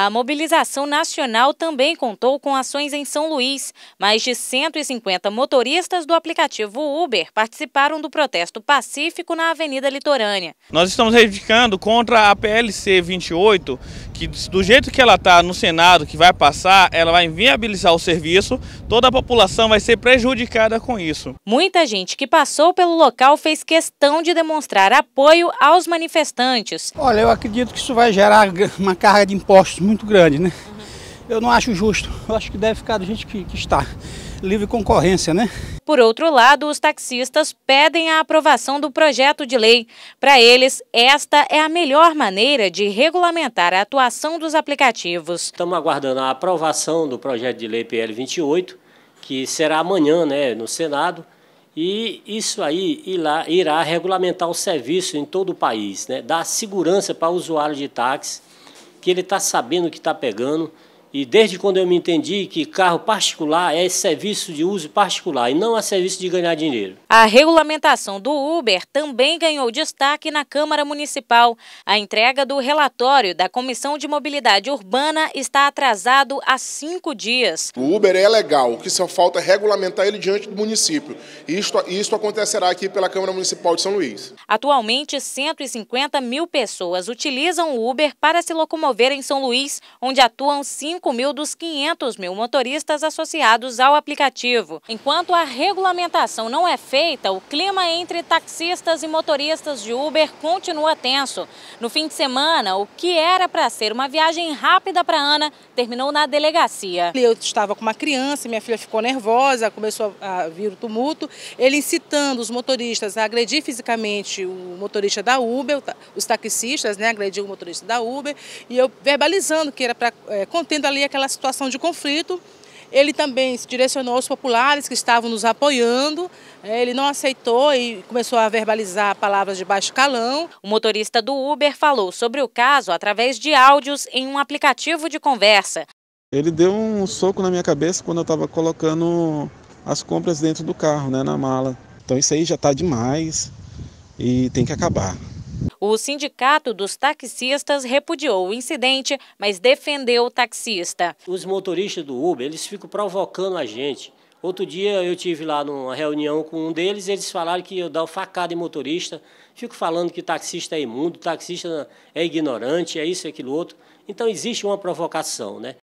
A mobilização nacional também contou com ações em São Luís. Mais de 150 motoristas do aplicativo Uber participaram do protesto pacífico na Avenida Litorânea. Nós estamos reivindicando contra a PLC 28, que do jeito que ela está no Senado, que vai passar, ela vai inviabilizar o serviço, toda a população vai ser prejudicada com isso. Muita gente que passou pelo local fez questão de demonstrar apoio aos manifestantes. Olha, eu acredito que isso vai gerar uma carga de impostos muito grande, né? eu não acho justo. Eu acho que deve ficar do jeito que, que está. Livre concorrência, né? Por outro lado, os taxistas pedem a aprovação do projeto de lei. Para eles, esta é a melhor maneira de regulamentar a atuação dos aplicativos. Estamos aguardando a aprovação do projeto de lei PL 28, que será amanhã né, no Senado. E isso aí irá, irá regulamentar o serviço em todo o país, né? dar segurança para o usuário de táxi, que ele está sabendo o que está pegando, e desde quando eu me entendi que carro particular é serviço de uso particular e não é serviço de ganhar dinheiro. A regulamentação do Uber também ganhou destaque na Câmara Municipal. A entrega do relatório da Comissão de Mobilidade Urbana está atrasado há cinco dias. O Uber é legal, o que só falta é regulamentar ele diante do município. Isto, isto acontecerá aqui pela Câmara Municipal de São Luís. Atualmente, 150 mil pessoas utilizam o Uber para se locomover em São Luís, onde atuam cinco 5 mil dos 500 mil motoristas associados ao aplicativo. Enquanto a regulamentação não é feita, o clima entre taxistas e motoristas de Uber continua tenso. No fim de semana, o que era para ser uma viagem rápida para Ana terminou na delegacia. Eu estava com uma criança, minha filha ficou nervosa, começou a vir o tumulto. Ele incitando os motoristas a agredir fisicamente o motorista da Uber, os taxistas, né, agrediu o motorista da Uber, e eu verbalizando que era para é, eh, contendo ali aquela situação de conflito. Ele também se direcionou aos populares que estavam nos apoiando. É, ele não aceitou e começou a verbalizar palavras de baixo calão. O motorista do Uber falou sobre o caso através de áudios em um aplicativo de conversa. Ele deu um soco na minha cabeça quando eu estava colocando as compras dentro do carro, né, na mala. Então isso aí já está demais e tem que acabar. O Sindicato dos Taxistas repudiou o incidente, mas defendeu o taxista. Os motoristas do Uber, eles ficam provocando a gente. Outro dia eu tive lá numa reunião com um deles, eles falaram que eu dou facada em motorista, fico falando que taxista é imundo, taxista é ignorante, é isso e aquilo outro. Então existe uma provocação, né?